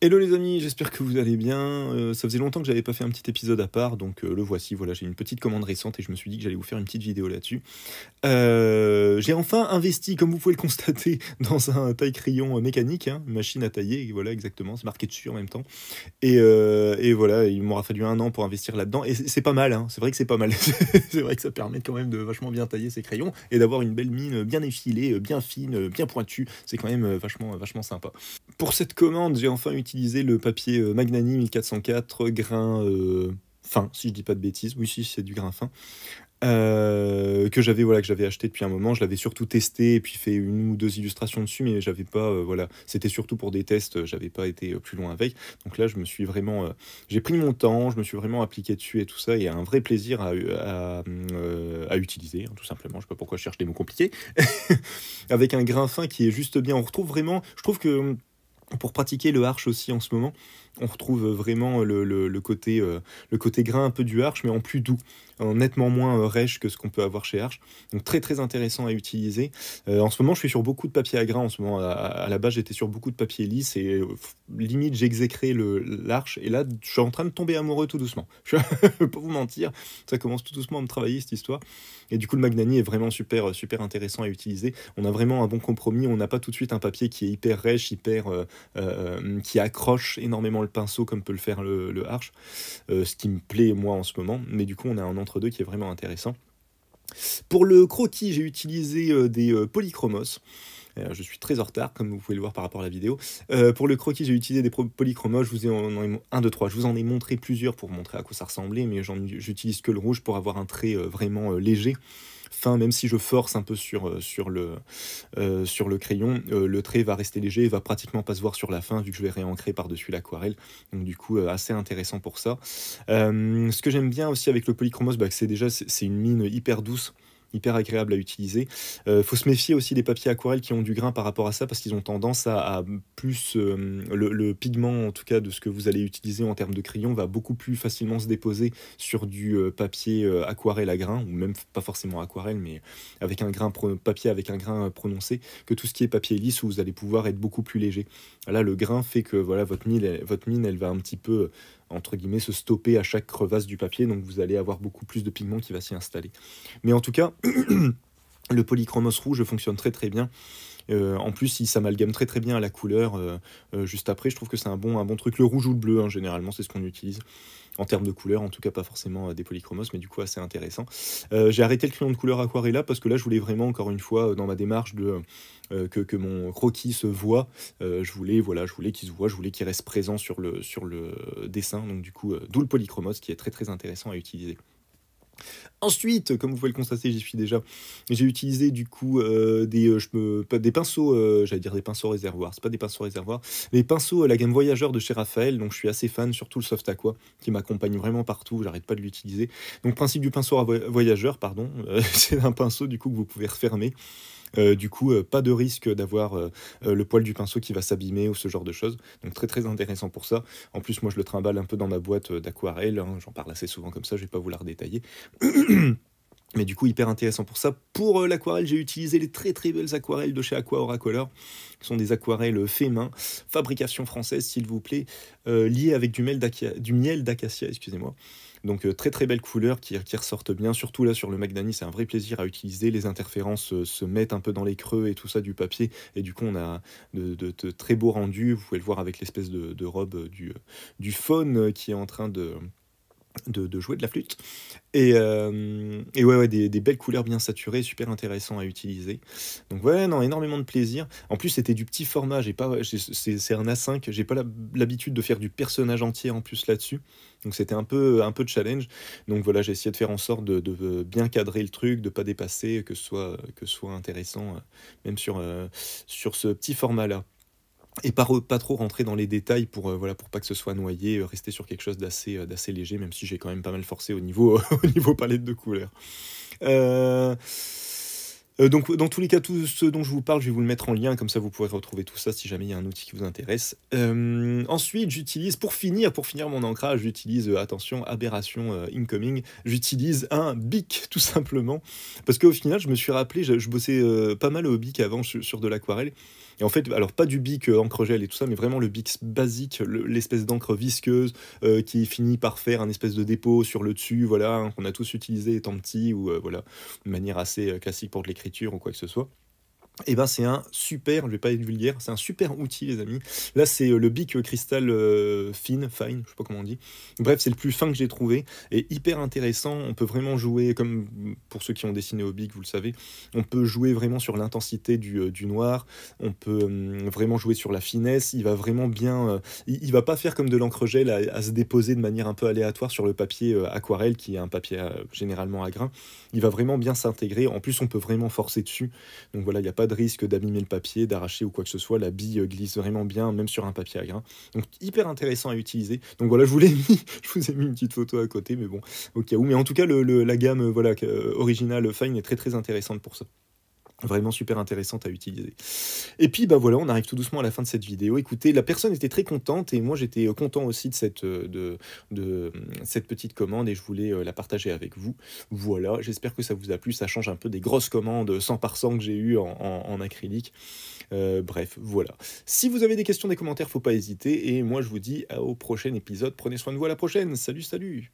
Hello les amis, j'espère que vous allez bien. Euh, ça faisait longtemps que j'avais pas fait un petit épisode à part, donc euh, le voici. Voilà, j'ai une petite commande récente et je me suis dit que j'allais vous faire une petite vidéo là-dessus. Euh, j'ai enfin investi, comme vous pouvez le constater, dans un taille-crayon mécanique, hein, machine à tailler, voilà exactement, c'est marqué dessus en même temps. Et, voilà, il m'aura fallu un an pour investir là-dedans. Et c'est pas mal, hein, c'est vrai que c'est pas mal. c'est vrai que ça permet quand même de vachement bien tailler ses crayons et d'avoir une belle mine bien effilée, bien fine, bien pointue. C'est quand même vachement, vachement sympa. Pour cette commande, j'ai enfin utilisé utilisé le papier euh, Magnani 1404 grain euh, fin, si je dis pas de bêtises. Oui, si, c'est du grain fin. Euh, que j'avais voilà que j'avais acheté depuis un moment je l'avais surtout testé et puis fait une ou deux illustrations dessus mais j'avais pas voilà c'était surtout pour des tests j'avais pas été plus loin avec donc là je me suis vraiment j'ai pris mon temps je me suis vraiment appliqué dessus et tout ça et un vrai plaisir à, à, utiliser hein, tout simplement je sais pas pourquoi je cherche des mots compliqués avec un grain fin qui est juste bien on retrouve vraiment je trouve que pour pratiquer le harche aussi en ce moment, on retrouve vraiment le, côté, euh, le côté grain un peu du harche, mais en plus doux, en nettement moins euh, rêche que ce qu'on peut avoir chez harche. Donc très très intéressant à utiliser. Euh, en ce moment, je suis sur beaucoup de papier à grain. En ce moment, à, la base, j'étais sur beaucoup de papier lisse et limite j'exécrais l'arche. Et là, je suis en train de tomber amoureux tout doucement. Je ne pas vous mentir, ça commence tout doucement à me travailler cette histoire. Et du coup, le Magnani est vraiment super super intéressant à utiliser. On a vraiment un bon compromis. On n'a pas tout de suite un papier qui est hyper rêche, hyper euh, qui accroche énormément le pinceau comme peut le faire le, le euh, ce qui me plaît moi en ce moment, mais du coup on a un entre-deux qui est vraiment intéressant. Pour le croquis, j'ai utilisé euh, des polychromos. Euh, je suis très en retard, comme vous pouvez le voir par rapport à la vidéo. Euh, pour le croquis, j'ai utilisé des polychromos. Je vous en, en, Je vous en ai montré plusieurs pour montrer à quoi ça ressemblait, mais j'utilise que le rouge pour avoir un trait euh, vraiment léger fin, même si je force un peu sur, le, crayon, le trait va rester léger et va pratiquement pas se voir sur la fin vu que je vais réancrer par-dessus l'aquarelle. Donc du coup, assez intéressant pour ça. ce que j'aime bien aussi avec le polychromos, bah, c'est déjà c'est une mine hyper douce hyper agréable à utiliser. Il euh, faut se méfier aussi des papiers aquarelles qui ont du grain par rapport à ça parce qu'ils ont tendance à, plus euh, le, pigment en tout cas de ce que vous allez utiliser en termes de crayon va beaucoup plus facilement se déposer sur du euh, papier aquarelle à grain ou même pas forcément aquarelle mais avec un grain papier avec un grain prononcé que tout ce qui est papier lisse où vous allez pouvoir être beaucoup plus léger. Là le grain fait que voilà votre mine votre mine elle va un petit peu entre guillemets, se stopper à chaque crevasse du papier, donc vous allez avoir beaucoup plus de pigments qui va s'y installer. Mais en tout cas, le polychromos rouge fonctionne très très bien euh, en plus, il s'amalgame très très bien à la couleur euh, euh, juste après. Je trouve que c'est un bon, un bon truc. Le rouge ou le bleu, hein, généralement, c'est ce qu'on utilise en termes de couleurs, en tout cas pas forcément des polychromos, mais du coup assez intéressant. j'ai arrêté le crayon de couleur aquarella parce que là je voulais vraiment encore une fois dans ma démarche de que, mon croquis se voit, je voulais voilà, je voulais qu'il se voit, je voulais qu'il reste présent sur le sur le dessin, donc du coup d'où le polychromos qui est très très intéressant à utiliser. Ensuite, comme vous pouvez le constater, j'y suis déjà. J'ai utilisé du coup euh, des, euh, des pinceaux, euh, j'allais dire des pinceaux réservoirs, c'est pas des pinceaux réservoirs, les pinceaux la gamme Voyageur de chez Raphaël, donc je suis assez fan, surtout le soft aqua qui m'accompagne vraiment partout, j'arrête pas de l'utiliser. Donc principe du pinceau voyageur, pardon, c'est un pinceau du coup que vous pouvez refermer euh, du coup, euh, pas de risque d'avoir euh, le poil du pinceau qui va s'abîmer ou ce genre de choses. Donc très très intéressant pour ça. En plus, moi je le trimballe un peu dans ma boîte d'aquarelle, hein. j'en parle assez souvent comme ça, je ne vais pas vous la redétailler. Mais du coup, hyper intéressant pour ça. Pour euh, l'aquarelle, j'ai utilisé les très très belles aquarelles de chez Aqua Color, qui sont des aquarelles fait main, fabrication française s'il vous plaît, euh, liées avec du miel d'acacia, excusez-moi. Donc euh, très très belles couleurs qui, ressortent bien, surtout là sur le Magdani, c'est un vrai plaisir à utiliser, les interférences se mettent un peu dans les creux et tout ça du papier, et du coup on a de, très beaux rendus, vous pouvez le voir avec l'espèce de, robe du faune qui est en train de de, de, jouer de la flûte. Et, euh, et ouais, ouais des, des, belles couleurs bien saturées, super intéressant à utiliser. Donc ouais, non, énormément de plaisir. En plus, c'était du petit format, j'ai pas, c'est un A5, j'ai pas l'habitude de faire du personnage entier en plus là-dessus. Donc c'était un peu, un peu de challenge. Donc voilà, j'ai essayé de faire en sorte de, de, euh, bien cadrer le truc, de pas dépasser, que ce soit, que soit intéressant, euh, même sur, sur ce petit format-là et pas, pas trop rentrer dans les détails pour euh, voilà pour pas que ce soit noyé, euh, rester sur quelque chose d'assez euh, d'assez léger, même si j'ai quand même pas mal forcé au niveau au niveau palette de couleurs. donc dans tous les cas, tout ce dont je vous parle, je vais vous le mettre en lien, comme ça vous pourrez retrouver tout ça si jamais il y a un outil qui vous intéresse. ensuite, j'utilise, pour finir, pour finir mon ancrage, j'utilise, attention, aberration incoming, j'utilise un bic tout simplement, parce qu'au final, je me suis rappelé, je, bossais pas mal au bic avant sur de l'aquarelle, et en fait, alors pas du bic euh, encre gel et tout ça, mais vraiment le bic basique, l'espèce d'encre visqueuse euh, qui finit par faire un espèce de dépôt sur le dessus, voilà, hein, qu'on a tous utilisé étant petit ou euh, voilà, de manière assez classique pour de l'écriture ou quoi que ce soit et eh ben c'est un super, je vais pas être vulgaire, c'est un super outil les amis. Là c'est euh, le Bic cristal euh, Fine, Fine, je sais pas comment on dit. Bref, c'est le plus fin que j'ai trouvé et hyper intéressant, on peut vraiment jouer comme pour ceux qui ont dessiné au Bic, vous le savez, on peut jouer vraiment sur l'intensité du, euh, du, noir, on peut hum, vraiment jouer sur la finesse, il va vraiment bien il, va pas faire comme de l'encre gel à, se déposer de manière un peu aléatoire sur le papier aquarelle qui est un papier généralement à grain. Il va vraiment bien s'intégrer, en plus on peut vraiment forcer dessus. Donc voilà, il n'y a pas de risque d'abîmer le papier, d'arracher ou quoi que ce soit. La bille euh, glisse vraiment bien, même sur un papier à grain. Donc hyper intéressant à utiliser. Donc voilà, je vous l'ai mis, je vous ai mis une petite photo à côté, mais bon, au cas où. Mais en tout cas, le, la gamme euh, voilà, euh, originale Fine est très très intéressante pour ça vraiment super intéressante à utiliser. Et puis bah voilà, on arrive tout doucement à la fin de cette vidéo. Écoutez, la personne était très contente et moi j'étais euh, content aussi de cette, euh, de, euh, cette petite commande et je voulais la partager avec vous. Voilà, j'espère que ça vous a plu, ça change un peu des grosses commandes 100 que j'ai eues en, acrylique. bref, voilà. Si vous avez des questions, des commentaires, faut pas hésiter et moi je vous dis au prochain épisode. Prenez soin de vous à la prochaine. Salut, salut